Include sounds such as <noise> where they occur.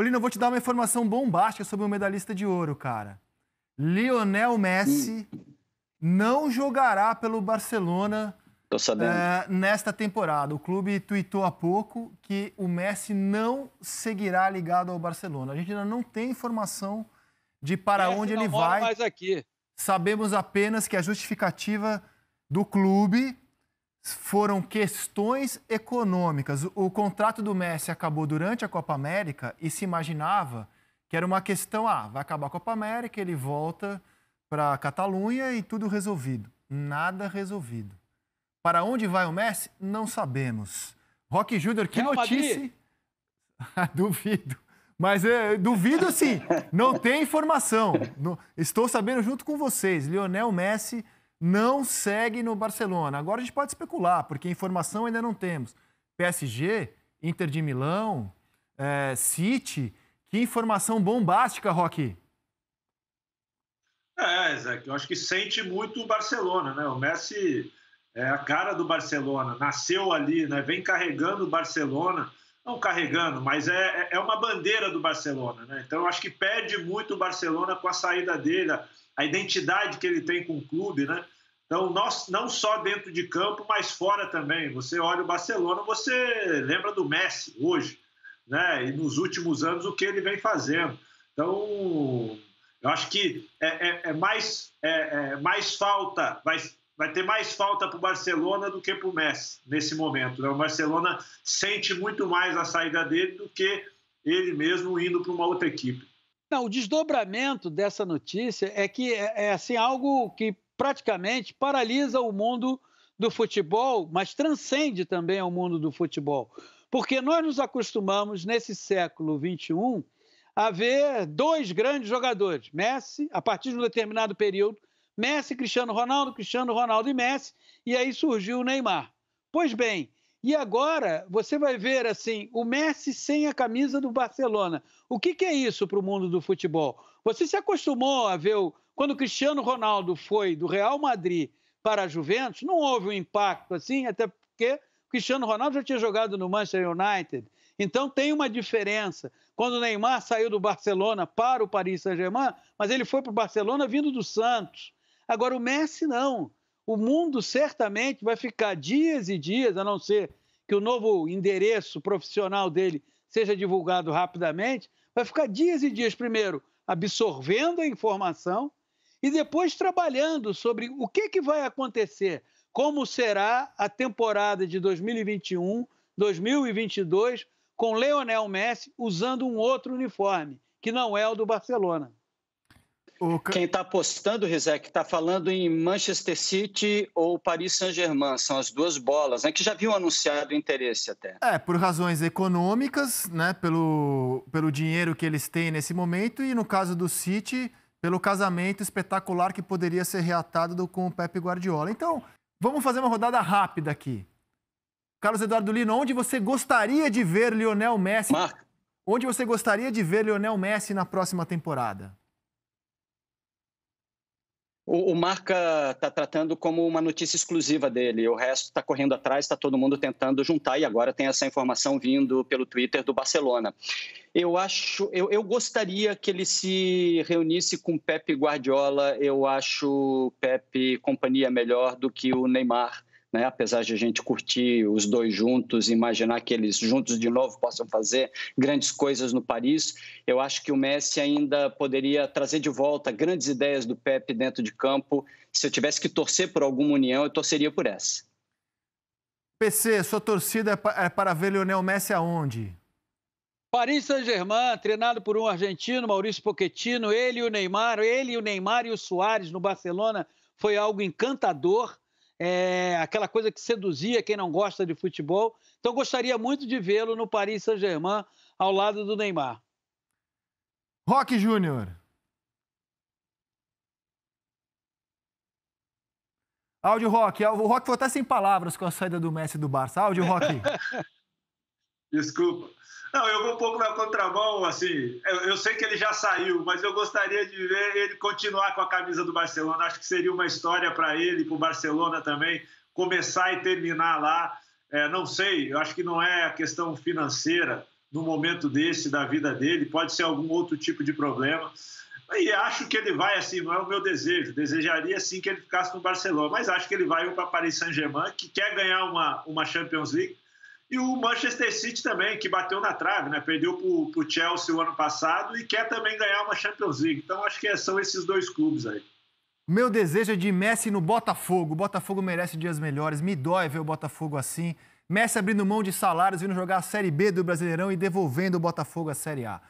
Olino, eu vou te dar uma informação bombástica sobre o medalhista de ouro, cara. Lionel Messi hum. não jogará pelo Barcelona Tô sabendo. É, nesta temporada. O clube tweetou há pouco que o Messi não seguirá ligado ao Barcelona. A gente ainda não tem informação de para Messi onde ele vai. Mais aqui. Sabemos apenas que a justificativa do clube foram questões econômicas. O contrato do Messi acabou durante a Copa América e se imaginava que era uma questão, ah, vai acabar a Copa América, ele volta para a Catalunha e tudo resolvido. Nada resolvido. Para onde vai o Messi? Não sabemos. Rock Júnior, que Real notícia. <laughs> duvido. Mas é, duvido sim. não tem informação. estou sabendo junto com vocês. Lionel Messi não segue no Barcelona. Agora a gente pode especular, porque informação ainda não temos. PSG, Inter de Milão, é, City, que informação bombástica, Roque. É, Isaac, eu acho que sente muito o Barcelona, né? O Messi é a cara do Barcelona, nasceu ali, né? Vem carregando o Barcelona não carregando, mas é, é, é uma bandeira do Barcelona. Né? Então, eu acho que perde muito o Barcelona com a saída dele, a identidade que ele tem com o clube. Né? Então, nós, não só dentro de campo, mas fora também. Você olha o Barcelona, você lembra do Messi hoje, né? e nos últimos anos o que ele vem fazendo. Então, eu acho que é, é, é mais, é, é mais falta, vai, vai ter mais falta para o Barcelona do que para o Messi nesse momento. Né? O Barcelona sente muito mais a saída dele do que ele mesmo indo para uma outra equipe. Não, o desdobramento dessa notícia é que é, é assim algo que praticamente paralisa o mundo do futebol, mas transcende também o mundo do futebol. Porque nós nos acostumamos, nesse século XXI, a ver dois grandes jogadores, Messi, a partir de um determinado período, Messi, Cristiano Ronaldo, Cristiano Ronaldo e Messi, e aí surgiu o Neymar. Pois bem, e agora você vai ver assim o Messi sem a camisa do Barcelona. O que, que é isso para o mundo do futebol? Você se acostumou a ver o, quando o Cristiano Ronaldo foi do Real Madrid para a Juventus, não houve um impacto assim, até porque o Cristiano Ronaldo já tinha jogado no Manchester United. Então tem uma diferença. Quando o Neymar saiu do Barcelona para o Paris Saint-Germain, mas ele foi para o Barcelona vindo do Santos. Agora, o Messi não. O mundo certamente vai ficar dias e dias, a não ser que o novo endereço profissional dele seja divulgado rapidamente, vai ficar dias e dias, primeiro, absorvendo a informação e depois trabalhando sobre o que, que vai acontecer, como será a temporada de 2021, 2022, com Leonel Messi usando um outro uniforme, que não é o do Barcelona. Ca... Quem está apostando, Rizek, está falando em Manchester City ou Paris Saint-Germain, são as duas bolas, né? Que já viu anunciado interesse até. É, por razões econômicas, né? Pelo, pelo dinheiro que eles têm nesse momento, e no caso do City, pelo casamento espetacular que poderia ser reatado com o Pepe Guardiola. Então, vamos fazer uma rodada rápida aqui. Carlos Eduardo Lino, onde você gostaria de ver Lionel Messi? Marca. Onde você gostaria de ver Lionel Messi na próxima temporada? o, o Marca está tratando como uma notícia exclusiva dele. O resto está correndo atrás, está todo mundo tentando juntar e agora tem essa informação vindo pelo Twitter do Barcelona. Eu acho, eu, eu gostaria que ele se reunisse com Pepe Guardiola. Eu acho Pepe companhia melhor do que o Neymar né? apesar de a gente curtir os dois juntos, imaginar que eles juntos de novo possam fazer grandes coisas no Paris, eu acho que o Messi ainda poderia trazer de volta grandes ideias do Pepe dentro de campo. Se eu tivesse que torcer por alguma união, eu torceria por essa. PC, sua torcida é, é para ver Lionel Messi aonde? Paris Saint-Germain, treinado por um argentino, Maurício Pochettino, ele e o Neymar, ele e o Neymar e o Soares no Barcelona, foi algo encantador é, aquela coisa que seduzia quem não gosta de futebol. Então, gostaria muito de vê-lo no Paris Saint-Germain, ao lado do Neymar. Rock Júnior. Áudio Rock. O Rock foi até sem palavras com a saída do Messi do Barça. Áudio Rock. <laughs> Desculpa. Não, eu vou um pouco na contramão, assim. Eu, eu, sei que ele já saiu, mas eu gostaria de ver ele continuar com a camisa do Barcelona. Acho que seria uma história para ele, para o Barcelona também, começar e terminar lá. É, não sei, eu acho que não é a questão financeira no momento desse da vida dele, pode ser algum outro tipo de problema. E acho que ele vai, assim, não é o meu desejo. Desejaria sim que ele ficasse no Barcelona, mas acho que ele vai para Paris Saint-Germain, que quer ganhar uma, uma Champions League e o Manchester City também, que bateu na trave, né? Perdeu para o Chelsea o ano passado e quer também ganhar uma Champions League. Então acho que é, são esses dois clubes aí. Meu desejo é de Messi no Botafogo. O Botafogo merece dias melhores. Me dói ver o Botafogo assim. Messi abrindo mão de salários, vindo jogar a Série B do Brasileirão e devolvendo o Botafogo à Série A.